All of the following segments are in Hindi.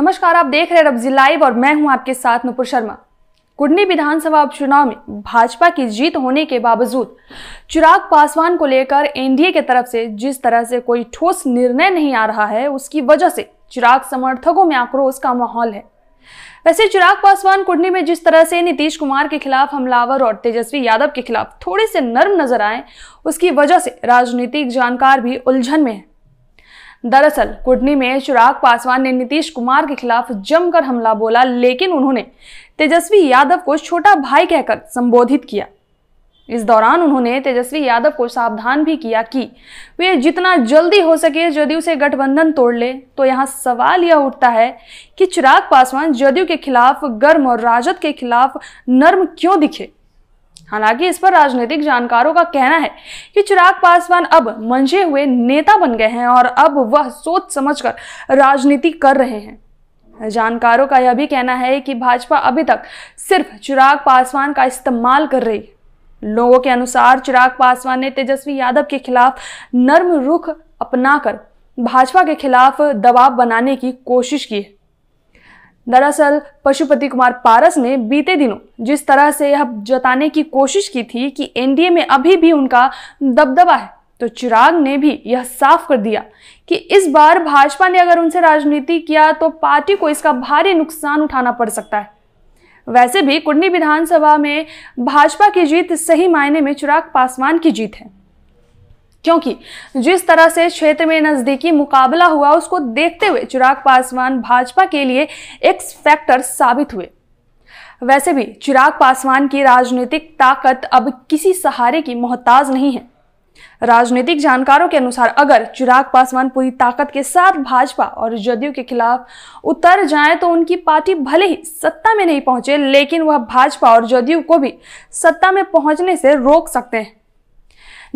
नमस्कार आप देख रहे रबजी लाइव और मैं हूं आपके साथ नुपुर शर्मा कुंडी विधानसभा उपचुनाव में भाजपा की जीत होने के बावजूद चिराग पासवान को लेकर एनडीए के तरफ से जिस तरह से कोई ठोस निर्णय नहीं आ रहा है उसकी वजह से चिराग समर्थकों में आक्रोश का माहौल है वैसे चिराग पासवान कुंडी में जिस तरह से नीतीश कुमार के खिलाफ हमलावर और तेजस्वी यादव के खिलाफ थोड़े से नर्म नजर आए उसकी वजह से राजनीतिक जानकार भी उलझन में है दरअसल कुटनी में चिराग पासवान ने नीतीश कुमार के खिलाफ जमकर हमला बोला लेकिन उन्होंने तेजस्वी यादव को छोटा भाई कहकर संबोधित किया इस दौरान उन्होंने तेजस्वी यादव को सावधान भी किया कि वे जितना जल्दी हो सके जदयू से गठबंधन तोड़ ले तो यहाँ सवाल यह उठता है कि चिराग पासवान जदयू के खिलाफ गर्म और राजद के खिलाफ नर्म क्यों दिखे हालांकि इस पर राजनीतिक जानकारों का कहना है कि चिराग पासवान अब मंझे हुए नेता बन गए हैं और अब वह सोच समझकर राजनीति कर रहे हैं जानकारों का यह भी कहना है कि भाजपा अभी तक सिर्फ चिराग पासवान का इस्तेमाल कर रही है लोगों के अनुसार चिराग पासवान ने तेजस्वी यादव के खिलाफ नर्म रुख अपनाकर भाजपा के खिलाफ दबाव बनाने की कोशिश की है दरअसल पशुपति कुमार पारस ने बीते दिनों जिस तरह से यह जताने की कोशिश की थी कि एनडीए में अभी भी उनका दबदबा है तो चिराग ने भी यह साफ कर दिया कि इस बार भाजपा ने अगर उनसे राजनीति किया तो पार्टी को इसका भारी नुकसान उठाना पड़ सकता है वैसे भी कुंडी विधानसभा में भाजपा की जीत सही मायने में चिराग पासवान की जीत है क्योंकि जिस तरह से क्षेत्र में नजदीकी मुकाबला हुआ उसको देखते हुए चिराग पासवान भाजपा के लिए एक फैक्टर साबित हुए वैसे भी चिराग पासवान की राजनीतिक ताकत अब किसी सहारे की मोहताज नहीं है राजनीतिक जानकारों के अनुसार अगर चिराग पासवान पूरी ताकत के साथ भाजपा और जदयू के खिलाफ उतर जाए तो उनकी पार्टी भले ही सत्ता में नहीं पहुंचे लेकिन वह भाजपा और जदयू को भी सत्ता में पहुंचने से रोक सकते हैं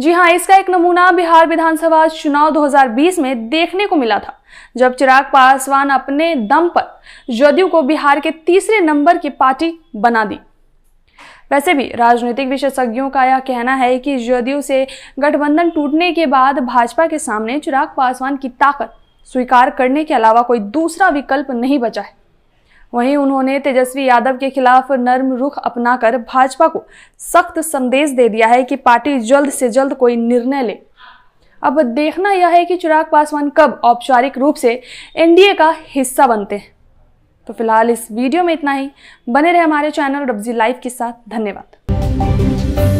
जी हां इसका एक नमूना बिहार विधानसभा चुनाव 2020 में देखने को मिला था जब चिराग पासवान अपने दम पर जदयू को बिहार के तीसरे नंबर की पार्टी बना दी वैसे भी राजनीतिक विशेषज्ञों का यह कहना है कि जदयू से गठबंधन टूटने के बाद भाजपा के सामने चिराग पासवान की ताकत स्वीकार करने के अलावा कोई दूसरा विकल्प नहीं बचा है वहीं उन्होंने तेजस्वी यादव के खिलाफ नर्म रुख अपनाकर भाजपा को सख्त संदेश दे दिया है कि पार्टी जल्द से जल्द कोई निर्णय ले अब देखना यह है कि चिराग पासवान कब औपचारिक रूप से एनडीए का हिस्सा बनते हैं तो फिलहाल इस वीडियो में इतना ही बने रहे हमारे चैनल रब्जी लाइव के साथ धन्यवाद